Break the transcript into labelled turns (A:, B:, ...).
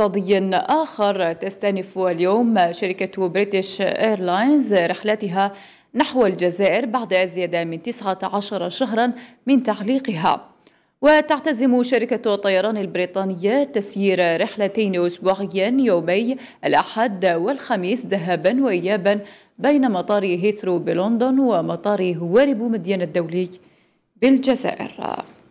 A: اقتصادي آخر تستأنف اليوم شركة بريتش إيرلاينز رحلاتها نحو الجزائر بعد زيادة من 19 شهرا من تعليقها وتعتزم شركة الطيران البريطانية تسيير رحلتين أسبوعيا يومي الأحد والخميس ذهابا وإيابا بين مطار هيثرو بلندن ومطار هواري بومدين الدولي بالجزائر